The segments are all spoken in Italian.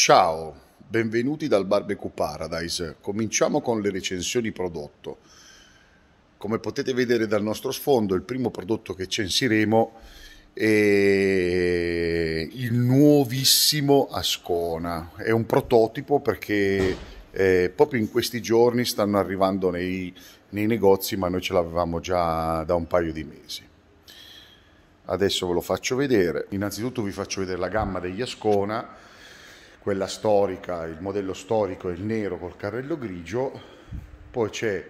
Ciao, benvenuti dal Barbecue Paradise. Cominciamo con le recensioni prodotto. Come potete vedere dal nostro sfondo, il primo prodotto che censiremo è il nuovissimo Ascona. È un prototipo perché eh, proprio in questi giorni stanno arrivando nei, nei negozi, ma noi ce l'avevamo già da un paio di mesi. Adesso ve lo faccio vedere. Innanzitutto vi faccio vedere la gamma degli Ascona quella storica, il modello storico è il nero col carrello grigio, poi c'è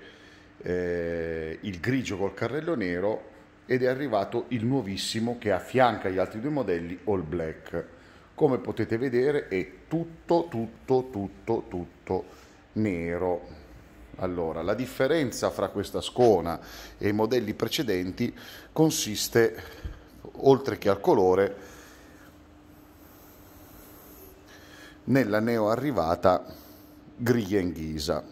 eh, il grigio col carrello nero ed è arrivato il nuovissimo che affianca gli altri due modelli all black. Come potete vedere è tutto, tutto, tutto, tutto nero. Allora, la differenza fra questa scona e i modelli precedenti consiste, oltre che al colore, nella neoarrivata griglia in ghisa,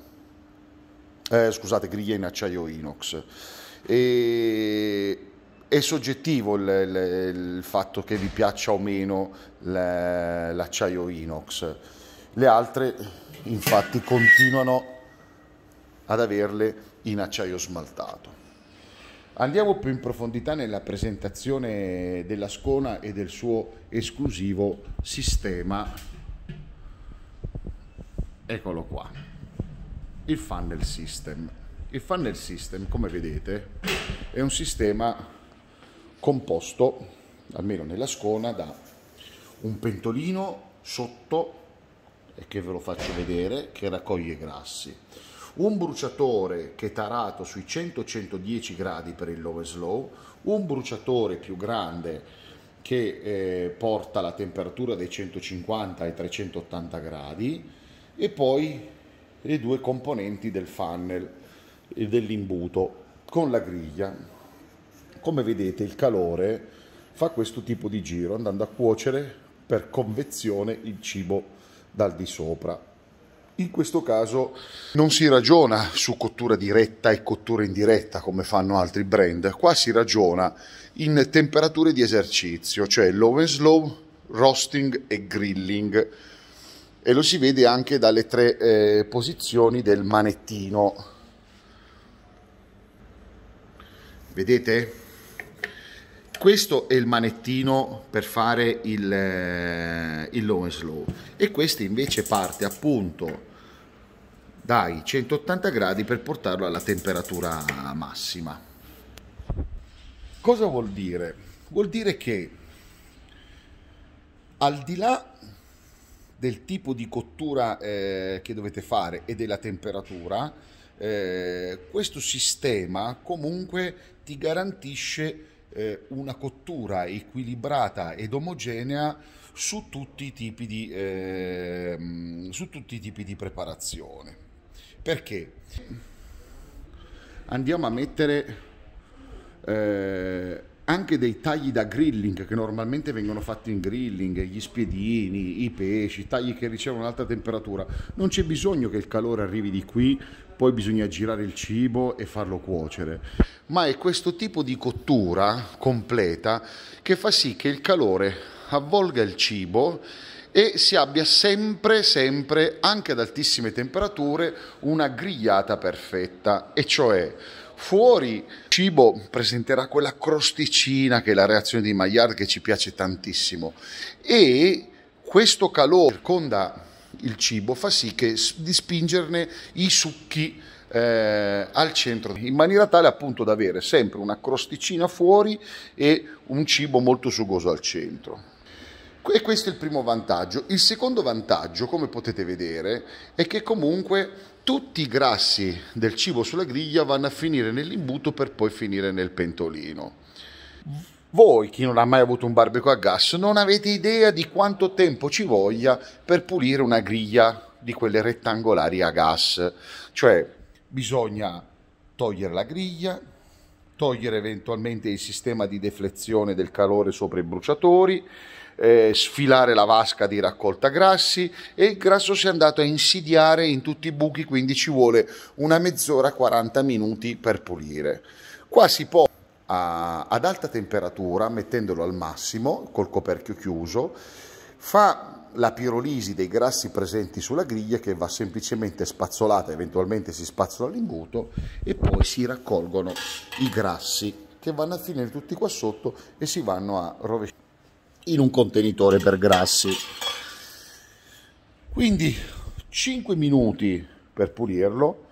eh, scusate, griglia in acciaio inox. E è soggettivo il, il, il, fatto che vi piaccia o meno l'acciaio inox. Le altre infatti continuano ad averle in acciaio smaltato. Andiamo più in profondità nella presentazione della Scona e del suo esclusivo sistema eccolo qua il funnel system il funnel system come vedete è un sistema composto almeno nella scona da un pentolino sotto e che ve lo faccio vedere che raccoglie grassi un bruciatore che è tarato sui 100-110 gradi per il low and slow un bruciatore più grande che eh, porta la temperatura dai 150 ai 380 gradi e poi le due componenti del funnel e dell'imbuto con la griglia. Come vedete il calore fa questo tipo di giro andando a cuocere per convezione il cibo dal di sopra. In questo caso non si ragiona su cottura diretta e cottura indiretta come fanno altri brand, qua si ragiona in temperature di esercizio, cioè low and slow, roasting e grilling e lo si vede anche dalle tre eh, posizioni del manettino. Vedete? Questo è il manettino per fare il, eh, il low and slow e questo invece parte appunto dai 180 gradi per portarlo alla temperatura massima. Cosa vuol dire? Vuol dire che al di là del tipo di cottura eh, che dovete fare e della temperatura, eh, questo sistema comunque ti garantisce eh, una cottura equilibrata ed omogenea su tutti i tipi di, ehm, su tutti i tipi di preparazione. Perché? Andiamo a mettere eh, anche dei tagli da grilling che normalmente vengono fatti in grilling, gli spiedini, i pesci, tagli che ricevono un'alta temperatura, non c'è bisogno che il calore arrivi di qui, poi bisogna girare il cibo e farlo cuocere. Ma è questo tipo di cottura completa che fa sì che il calore avvolga il cibo e si abbia sempre, sempre, anche ad altissime temperature, una grigliata perfetta, e cioè Fuori Cibo presenterà quella crosticina che è la reazione di Maillard che ci piace tantissimo e questo calore circonda il cibo fa sì che di spingerne i succhi eh, al centro in maniera tale appunto da avere sempre una crosticina fuori e un cibo molto sugoso al centro. E questo è il primo vantaggio. Il secondo vantaggio, come potete vedere, è che comunque tutti i grassi del cibo sulla griglia vanno a finire nell'imbuto per poi finire nel pentolino. Voi, chi non ha mai avuto un barbecue a gas, non avete idea di quanto tempo ci voglia per pulire una griglia di quelle rettangolari a gas. Cioè, bisogna togliere la griglia, togliere eventualmente il sistema di deflezione del calore sopra i bruciatori, eh, sfilare la vasca di raccolta grassi e il grasso si è andato a insidiare in tutti i buchi, quindi ci vuole una mezz'ora, 40 minuti per pulire. Qua si può a, ad alta temperatura, mettendolo al massimo, col coperchio chiuso, fa la pirolisi dei grassi presenti sulla griglia che va semplicemente spazzolata, eventualmente si spazzola all'imbuto e poi si raccolgono i grassi che vanno a finire tutti qua sotto e si vanno a rovesciare in un contenitore per grassi. Quindi 5 minuti per pulirlo,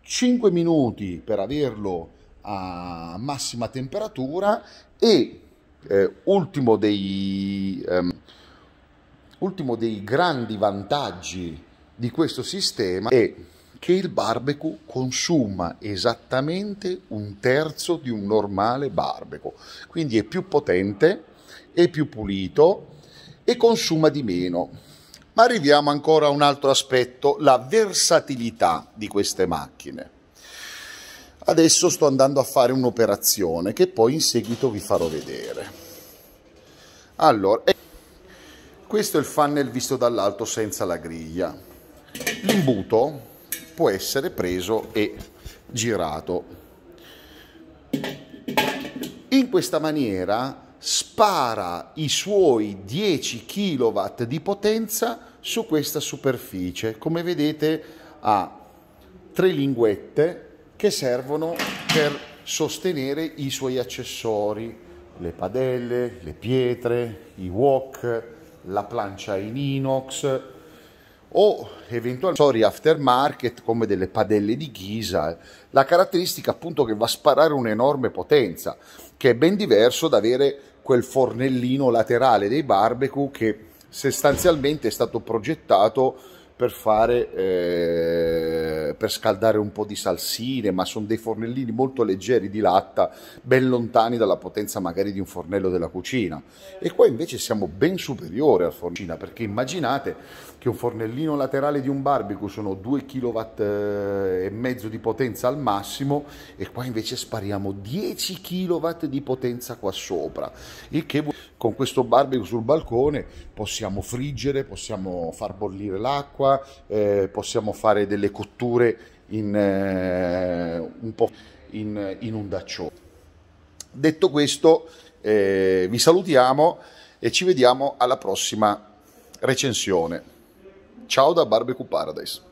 5 minuti per averlo a massima temperatura e eh, ultimo, dei, ehm, ultimo dei grandi vantaggi di questo sistema è che il barbecue consuma esattamente un terzo di un normale barbecue, quindi è più potente è più pulito e consuma di meno. Ma arriviamo ancora a un altro aspetto, la versatilità di queste macchine. Adesso sto andando a fare un'operazione che poi in seguito vi farò vedere. Allora, eh, questo è il funnel visto dall'alto senza la griglia. L'imbuto può essere preso e girato. In questa maniera spara i suoi 10 kW di potenza su questa superficie. Come vedete ha tre linguette che servono per sostenere i suoi accessori, le padelle, le pietre, i wok, la plancia in inox o eventuali aftermarket come delle padelle di ghisa, la caratteristica appunto che va a sparare un'enorme potenza, che è ben diverso da avere quel fornellino laterale dei barbecue che sostanzialmente è stato progettato per fare eh, per scaldare un po' di salsine, ma sono dei fornellini molto leggeri di latta, ben lontani dalla potenza magari di un fornello della cucina. E qua invece siamo ben superiori al fornellino, perché immaginate che un fornellino laterale di un barbecue sono 2 kW eh, e mezzo di potenza al massimo e qua invece spariamo 10 kW di potenza qua sopra, il che con questo barbecue sul balcone possiamo friggere, possiamo far bollire l'acqua piccola, eh, possiamo fare delle cotture in, eh, un po' in, in, un dacciolo. Detto questo, eh, vi salutiamo e ci vediamo alla prossima recensione. Ciao da Barbecue Paradise.